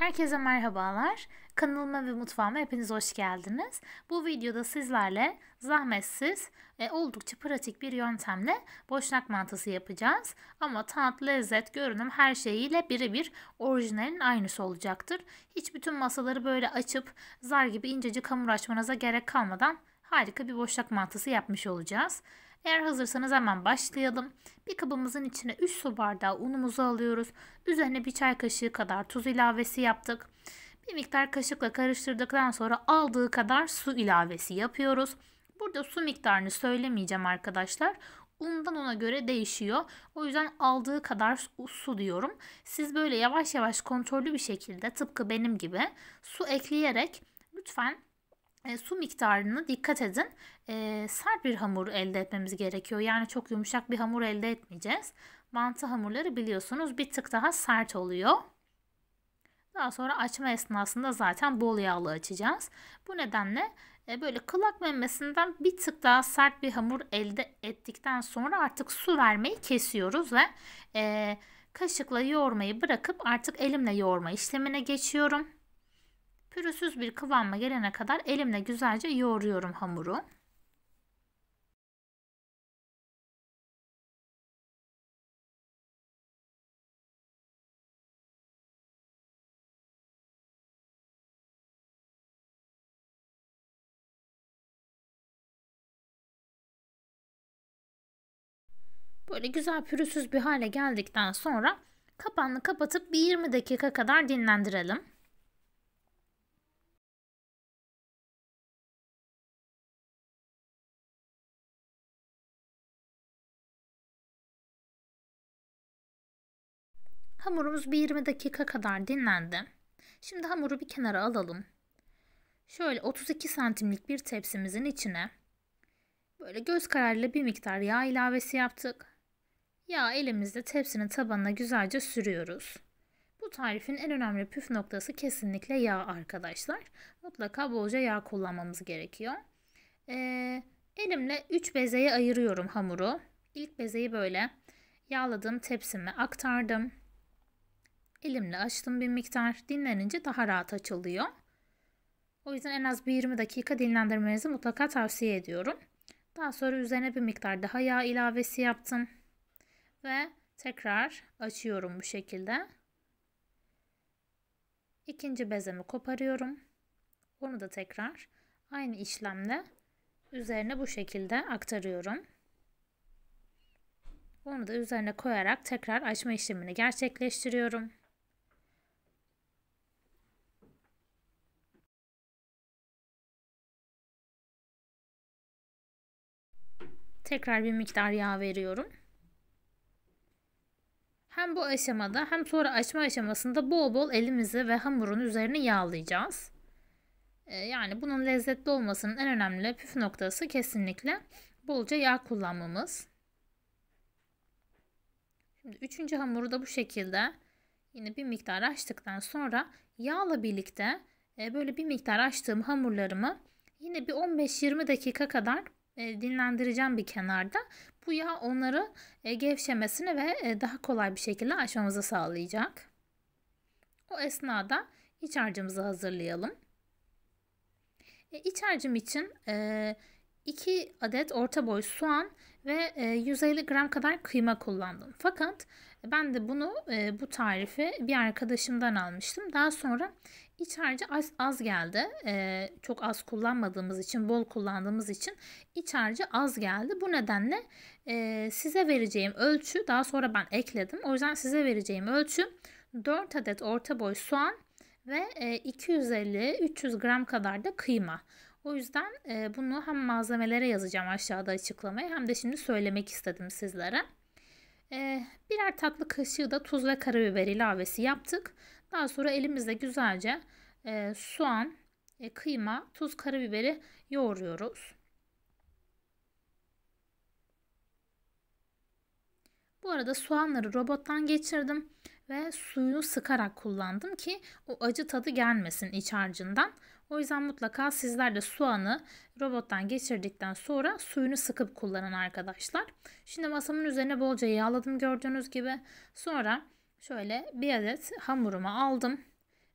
Herkese merhabalar. Kanalıma ve mutfağıma hepiniz hoş geldiniz. Bu videoda sizlerle zahmetsiz ve oldukça pratik bir yöntemle boşnak mantısı yapacağız. Ama tat, lezzet, görünüm her şeyiyle birebir orijinalin aynısı olacaktır. Hiç bütün masaları böyle açıp zar gibi incecik hamur açmanıza gerek kalmadan harika bir boşluk mantısı yapmış olacağız. Eğer hazırsanız hemen başlayalım. Bir kabımızın içine 3 su bardağı unumuzu alıyoruz. Üzerine bir çay kaşığı kadar tuz ilavesi yaptık. Bir miktar kaşıkla karıştırdıktan sonra aldığı kadar su ilavesi yapıyoruz. Burada su miktarını söylemeyeceğim arkadaşlar. Undan ona göre değişiyor. O yüzden aldığı kadar su diyorum. Siz böyle yavaş yavaş kontrollü bir şekilde tıpkı benim gibi su ekleyerek lütfen e, su miktarını dikkat edin. E, sert bir hamur elde etmemiz gerekiyor. Yani çok yumuşak bir hamur elde etmeyeceğiz. Mantı hamurları biliyorsunuz bir tık daha sert oluyor. Daha sonra açma esnasında zaten bol yağlı açacağız. Bu nedenle e, böyle kılak memesinden bir tık daha sert bir hamur elde ettikten sonra artık su vermeyi kesiyoruz ve e, kaşıkla yoğurmayı bırakıp artık elimle yoğurma işlemine geçiyorum. Pürüzsüz bir kıvama gelene kadar elimle güzelce yoğuruyorum hamuru. Böyle güzel pürüzsüz bir hale geldikten sonra kapağını kapatıp bir 20 dakika kadar dinlendirelim. Hamurumuz bir 20 dakika kadar dinlendi. Şimdi hamuru bir kenara alalım. Şöyle 32 santimlik bir tepsimizin içine böyle göz kararıyla bir miktar yağ ilavesi yaptık. Yağ elimizde tepsinin tabanına güzelce sürüyoruz. Bu tarifin en önemli püf noktası kesinlikle yağ arkadaşlar. Mutlaka bolca yağ kullanmamız gerekiyor. Ee, elimle 3 bezeye ayırıyorum hamuru. İlk bezeyi böyle yağladığım tepsime aktardım. Elimle açtım bir miktar. Dinlenince daha rahat açılıyor. O yüzden en az bir 20 dakika dinlendirmenizi mutlaka tavsiye ediyorum. Daha sonra üzerine bir miktar daha yağ ilavesi yaptım. Ve tekrar açıyorum bu şekilde. İkinci bezemi koparıyorum. Onu da tekrar aynı işlemle üzerine bu şekilde aktarıyorum. Onu da üzerine koyarak tekrar açma işlemini gerçekleştiriyorum. Tekrar bir miktar yağ veriyorum. Hem bu aşamada hem sonra açma aşamasında bol bol elimizi ve hamurun üzerine yağlayacağız. Ee, yani bunun lezzetli olmasının en önemli püf noktası kesinlikle bolca yağ kullanmamız. Şimdi üçüncü hamuru da bu şekilde yine bir miktar açtıktan sonra yağla birlikte e, böyle bir miktar açtığım hamurlarımı yine bir 15-20 dakika kadar e, dinlendireceğim bir kenarda. Bu yağ onları e, gevşemesini ve e, daha kolay bir şekilde aşmamızı sağlayacak. O esnada iç harcımızı hazırlayalım. İç harcım için e, 2 adet orta boy soğan ve 150 gram kadar kıyma kullandım. Fakat ben de bunu bu tarifi bir arkadaşımdan almıştım. Daha sonra İç harcı az, az geldi. Ee, çok az kullanmadığımız için, bol kullandığımız için iç harcı az geldi. Bu nedenle e, size vereceğim ölçü, daha sonra ben ekledim. O yüzden size vereceğim ölçü 4 adet orta boy soğan ve e, 250-300 gram kadar da kıyma. O yüzden e, bunu hem malzemelere yazacağım aşağıda açıklamaya hem de şimdi söylemek istedim sizlere. E, birer tatlı kaşığı da tuz ve karabiber ilavesi yaptık. Daha sonra elimizde güzelce e, soğan, e, kıyma, tuz, karabiberi yoğuruyoruz. Bu arada soğanları robottan geçirdim ve suyunu sıkarak kullandım ki o acı tadı gelmesin iç harcından. O yüzden mutlaka sizler de soğanı robottan geçirdikten sonra suyunu sıkıp kullanın arkadaşlar. Şimdi masamın üzerine bolca yağladım gördüğünüz gibi. Sonra Şöyle bir adet hamurumu aldım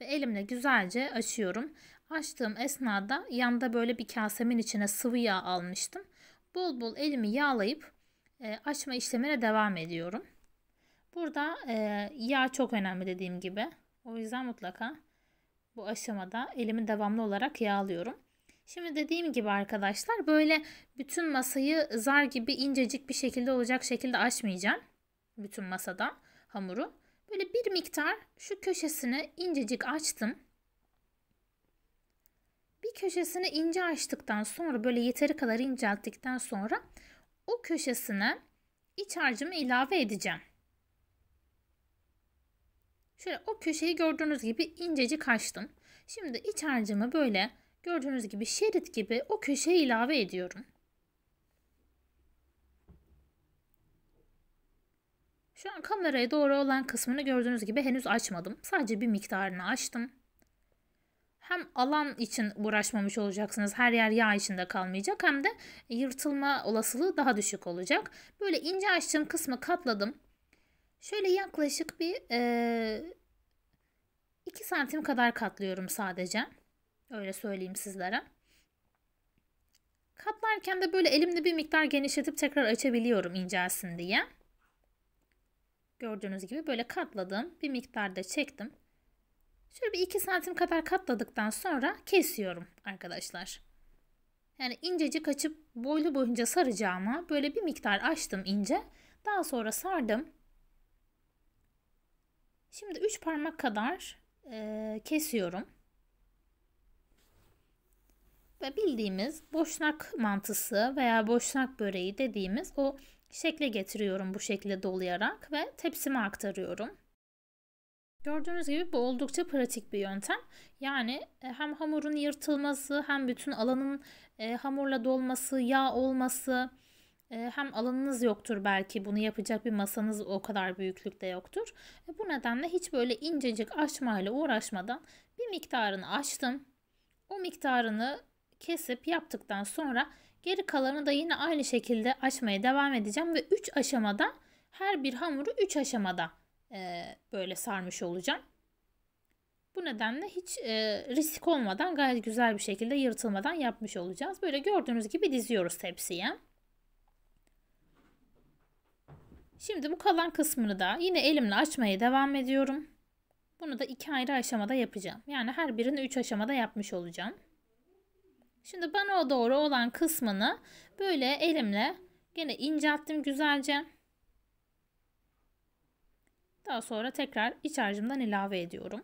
ve elimle güzelce açıyorum. Açtığım esnada yanda böyle bir kasemin içine sıvı yağ almıştım. Bol bol elimi yağlayıp e, açma işlemine devam ediyorum. Burada e, yağ çok önemli dediğim gibi. O yüzden mutlaka bu aşamada elimi devamlı olarak yağlıyorum. Şimdi dediğim gibi arkadaşlar böyle bütün masayı zar gibi incecik bir şekilde olacak şekilde açmayacağım. Bütün masada hamuru. Böyle bir miktar şu köşesini incecik açtım. Bir köşesini ince açtıktan sonra böyle yeteri kadar incelttikten sonra o köşesine iç harcımı ilave edeceğim. Şöyle o köşeyi gördüğünüz gibi incecik açtım. Şimdi iç harcımı böyle gördüğünüz gibi şerit gibi o köşeye ilave ediyorum. Şu an kameraya doğru olan kısmını gördüğünüz gibi henüz açmadım. Sadece bir miktarını açtım. Hem alan için uğraşmamış olacaksınız. Her yer yağ içinde kalmayacak. Hem de yırtılma olasılığı daha düşük olacak. Böyle ince açtığım kısmı katladım. Şöyle yaklaşık bir e, 2 santim kadar katlıyorum sadece. Öyle söyleyeyim sizlere. Katlarken de böyle elimde bir miktar genişletip tekrar açabiliyorum incelsin diye. Gördüğünüz gibi böyle katladım. Bir miktarda çektim. Şöyle bir 2 santim kadar katladıktan sonra kesiyorum arkadaşlar. Yani incecik açıp boylu boyunca saracağıma böyle bir miktar açtım ince. Daha sonra sardım. Şimdi 3 parmak kadar e, kesiyorum. Ve bildiğimiz boşnak mantısı veya boşnak böreği dediğimiz o şekle getiriyorum bu şekilde dolayarak ve tepsime aktarıyorum. Gördüğünüz gibi bu oldukça pratik bir yöntem. Yani e, hem hamurun yırtılması hem bütün alanın e, hamurla dolması, yağ olması e, hem alanınız yoktur belki bunu yapacak bir masanız o kadar büyüklükte yoktur. Bu nedenle hiç böyle incecik açmayla uğraşmadan bir miktarını açtım. O miktarını kesip yaptıktan sonra Geri kalanı da yine aynı şekilde açmaya devam edeceğim ve 3 aşamada her bir hamuru 3 aşamada e, böyle sarmış olacağım. Bu nedenle hiç e, risk olmadan gayet güzel bir şekilde yırtılmadan yapmış olacağız. Böyle gördüğünüz gibi diziyoruz tepsiye. Şimdi bu kalan kısmını da yine elimle açmaya devam ediyorum. Bunu da iki ayrı aşamada yapacağım. Yani her birini 3 aşamada yapmış olacağım. Şimdi bana doğru olan kısmını böyle elimle yine incelttim güzelce. Daha sonra tekrar iç harcımdan ilave ediyorum.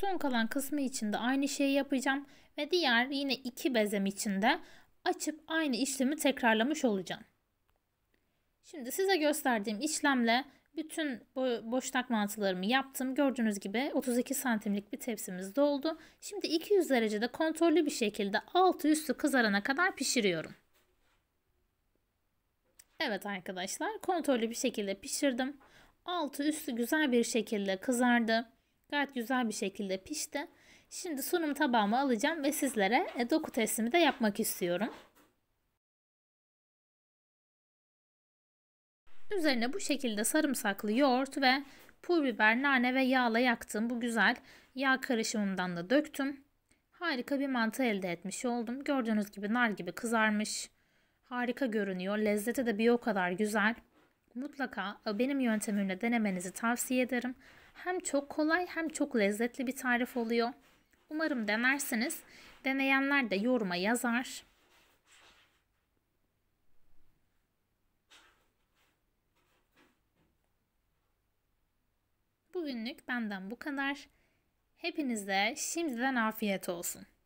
Son kalan kısmı için de aynı şeyi yapacağım ve diğer yine iki bezem için de açıp aynı işlemi tekrarlamış olacağım. Şimdi size gösterdiğim işlemle bütün bo boş takmantılarımı yaptım. Gördüğünüz gibi 32 santimlik bir tepsimiz doldu. Şimdi 200 derecede kontrollü bir şekilde altı üstü kızarana kadar pişiriyorum. Evet arkadaşlar kontrollü bir şekilde pişirdim. Altı üstü güzel bir şekilde kızardı. Gayet güzel bir şekilde pişti. Şimdi sunum tabağıma alacağım ve sizlere e, doku testimi de yapmak istiyorum. Üzerine bu şekilde sarımsaklı yoğurt ve pul biber, nane ve yağla yaktığım bu güzel yağ karışımından da döktüm. Harika bir mantı elde etmiş oldum. Gördüğünüz gibi nar gibi kızarmış. Harika görünüyor. Lezzeti de bir o kadar güzel. Mutlaka e, benim yöntemimle denemenizi tavsiye ederim. Hem çok kolay hem çok lezzetli bir tarif oluyor. Umarım denersiniz. Deneyenler de yoruma yazar. Bugünlük benden bu kadar. Hepinize şimdiden afiyet olsun.